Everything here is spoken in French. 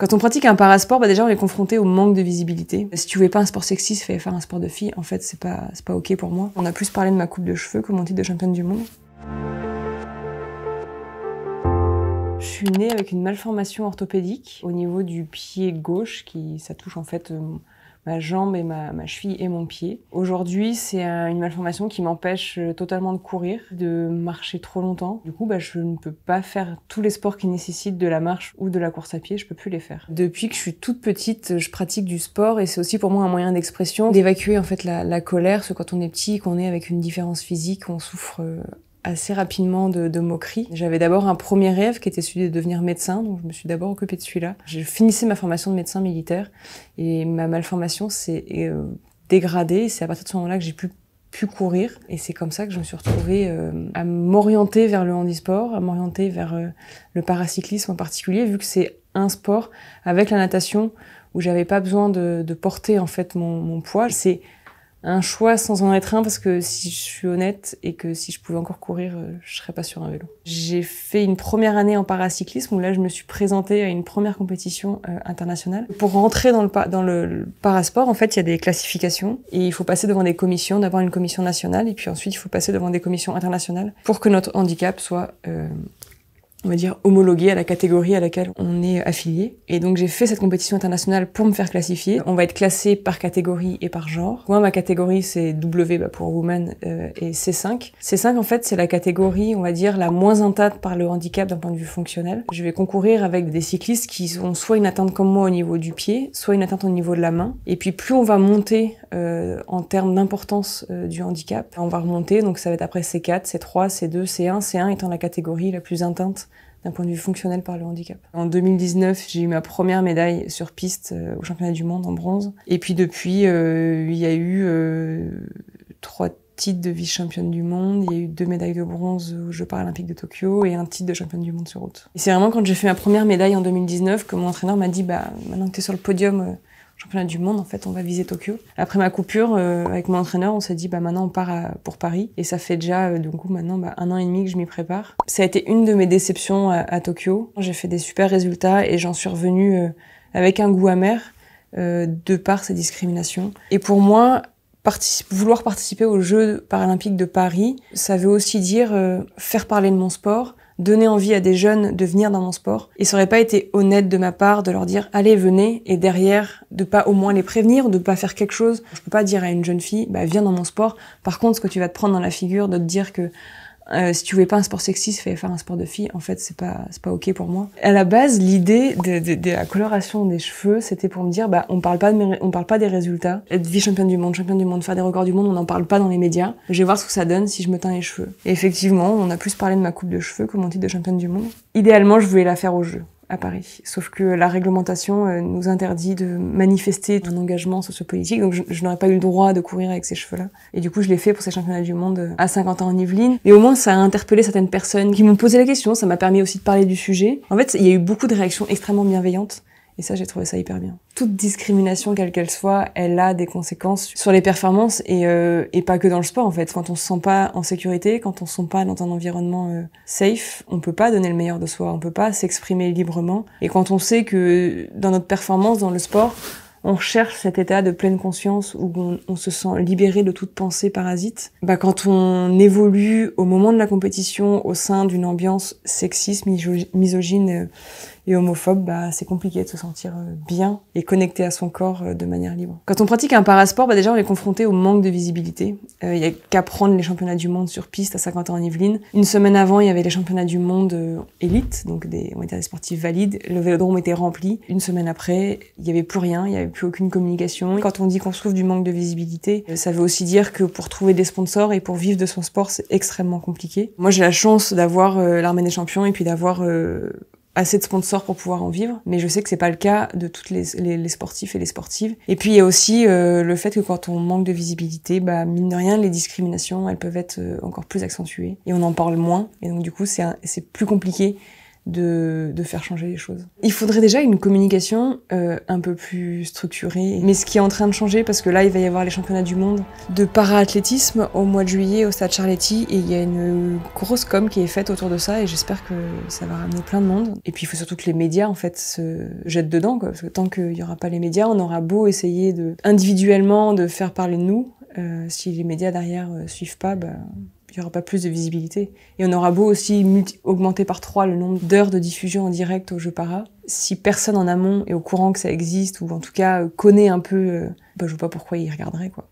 Quand on pratique un parasport, bah déjà on est confronté au manque de visibilité. Si tu voulais pas un sport sexy, fais faire un sport de fille. En fait, c'est pas c'est pas ok pour moi. On a plus parlé de ma coupe de cheveux que mon titre de championne du monde. Je suis née avec une malformation orthopédique au niveau du pied gauche qui ça touche en fait euh, ma jambe et ma, cheville et mon pied. Aujourd'hui, c'est une malformation qui m'empêche euh, totalement de courir, de marcher trop longtemps. Du coup, bah, je ne peux pas faire tous les sports qui nécessitent de la marche ou de la course à pied, je ne peux plus les faire. Depuis que je suis toute petite, je pratique du sport et c'est aussi pour moi un moyen d'expression, d'évacuer en fait la, la colère, ce quand on est petit, qu'on est avec une différence physique, on souffre euh, assez rapidement de, de J'avais d'abord un premier rêve qui était celui de devenir médecin, donc je me suis d'abord occupée de celui-là. Je finissais ma formation de médecin militaire et ma malformation s'est euh, dégradée. C'est à partir de ce moment-là que j'ai pu pu courir. Et c'est comme ça que je me suis retrouvée euh, à m'orienter vers le handisport, à m'orienter vers euh, le paracyclisme en particulier, vu que c'est un sport avec la natation où j'avais pas besoin de, porter en fait mon, mon poids. C'est un choix sans en être un parce que si je suis honnête et que si je pouvais encore courir, euh, je serais pas sur un vélo. J'ai fait une première année en paracyclisme où là je me suis présentée à une première compétition euh, internationale. Pour rentrer dans le, dans le, parasport, en fait, il y a des classifications et il faut passer devant des commissions, d'abord une commission nationale et puis ensuite il faut passer devant des commissions internationales pour que notre handicap soit euh, on va dire, homologué à la catégorie à laquelle on est affilié. Et donc j'ai fait cette compétition internationale pour me faire classifier. On va être classé par catégorie et par genre. Moi, ma catégorie, c'est W bah, pour Women euh, et C5. C5, en fait, c'est la catégorie, on va dire, la moins intacte par le handicap d'un point de vue fonctionnel. Je vais concourir avec des cyclistes qui ont soit une atteinte comme moi au niveau du pied, soit une atteinte au niveau de la main. Et puis plus on va monter euh, en termes d'importance euh, du handicap, on va remonter, donc ça va être après C4, C3, C2, C1, C1 étant la catégorie la plus atteinte d'un point de vue fonctionnel par le handicap. En 2019, j'ai eu ma première médaille sur piste euh, au championnat du monde en bronze. Et puis depuis, euh, il y a eu euh, trois titres de vice-championne du monde, il y a eu deux médailles de bronze aux Jeux paralympiques de Tokyo et un titre de championne du monde sur route. Et c'est vraiment quand j'ai fait ma première médaille en 2019 que mon entraîneur m'a dit bah maintenant que tu es sur le podium championnat du monde, en fait, on va viser Tokyo. Après ma coupure, euh, avec mon entraîneur, on s'est dit, bah maintenant on part pour Paris. Et ça fait déjà, euh, du maintenant, bah, un an et demi que je m'y prépare. Ça a été une de mes déceptions à, Tokyo. J'ai fait des super résultats et j'en suis revenue euh, avec un goût amer de par ces discriminations. Et pour moi, vouloir participer aux Jeux paralympiques de Paris, ça veut aussi dire faire parler de mon sport, donner envie à des jeunes de venir dans mon sport. Et ça aurait pas été honnête de ma part de leur dire allez venez et derrière de pas au moins les prévenir, de pas faire quelque chose. Je peux pas dire à une jeune fille bah viens dans mon sport. Par contre ce que tu vas te prendre dans la figure de te dire que euh, si tu voulais pas un sport sexiste, fais faire un sport de fille. En fait, c'est pas c'est pas ok pour moi. À la base, l'idée de, la coloration des cheveux, c'était pour me dire, bah, on parle pas de on parle pas des résultats. Être vice championne du monde, championne du monde, faire des records du monde, on n'en parle pas dans les médias. Je vais voir ce que ça donne si je me teins les cheveux. effectivement, on a plus parlé de ma coupe de cheveux que mon titre de championne du monde. Idéalement, je voulais la faire au jeu à Paris. Sauf que la réglementation euh, nous interdit de manifester un engagement sociopolitique, donc je, n'aurais pas eu le droit de courir avec ces cheveux-là. Et du coup, je l'ai fait pour ces championnats du monde euh, à 50 ans en Yvelines. Et au moins, ça a interpellé certaines personnes qui m'ont posé la question, ça m'a permis aussi de parler du sujet. En fait, il y a eu beaucoup de réactions extrêmement bienveillantes. Et ça, j'ai trouvé ça hyper bien. Toute discrimination, quelle qu'elle soit, elle a des conséquences sur les performances euh, et, pas que dans le sport, en fait. Quand on se sent pas en sécurité, quand on se sent pas dans un environnement euh, safe, on peut pas donner le meilleur de soi, on peut pas s'exprimer librement. Et quand on sait que dans notre performance, dans le sport, on cherche cet état de pleine conscience où on, se sent libéré de toute pensée parasite. Bah, quand on évolue au moment de la compétition au sein d'une ambiance sexiste, misogyne euh, et homophobe, bah, c'est compliqué de se sentir euh, bien et connecté à son corps euh, de manière libre. Quand on pratique un parasport, bah, déjà on est confronté au manque de visibilité. Il n'y a qu'à prendre les championnats du monde sur piste à 50 ans en Yvelines. Une semaine avant, il y avait les championnats du monde élite, donc des, on était des sportifs valides. Le vélodrome était rempli. Une semaine après, il n'y avait plus rien. y avait plus aucune communication. Quand on dit qu'on souffre du manque de visibilité, euh, ça veut aussi dire que pour trouver des sponsors et pour vivre de son sport, c'est extrêmement compliqué. Moi, j'ai la chance d'avoir euh, l'armée des champions et puis d'avoir euh, assez de sponsors pour pouvoir en vivre, mais je sais que c'est pas le cas de toutes les, sportifs et les sportives. Et puis il y a aussi le fait que quand on manque de visibilité, bah mine de rien, les discriminations, elles peuvent être encore plus accentuées et on en parle moins. Et donc du coup, c'est plus compliqué de, faire changer les choses. Il faudrait déjà une communication euh, un peu plus structurée. Mais ce qui est en train de changer, parce que là, il va y avoir les championnats du monde de para-athlétisme au mois de juillet au Stade Charletti, et il y a une grosse com qui est faite autour de ça, et j'espère que ça va ramener plein de monde. Et puis, il faut surtout que les médias, en fait, se jettent dedans, quoi, parce que tant qu'il n'y aura pas les médias, on aura beau essayer de, individuellement de faire parler de nous, euh, si les médias derrière euh, suivent pas, bah, il n'y aura pas plus de visibilité. Et on aura beau aussi augmenter par trois le nombre d'heures de diffusion en direct au jeu para. Si personne en amont est au courant que ça existe, ou en tout cas euh, connaît un peu, euh, bah, je vois pas pourquoi il regarderait, quoi.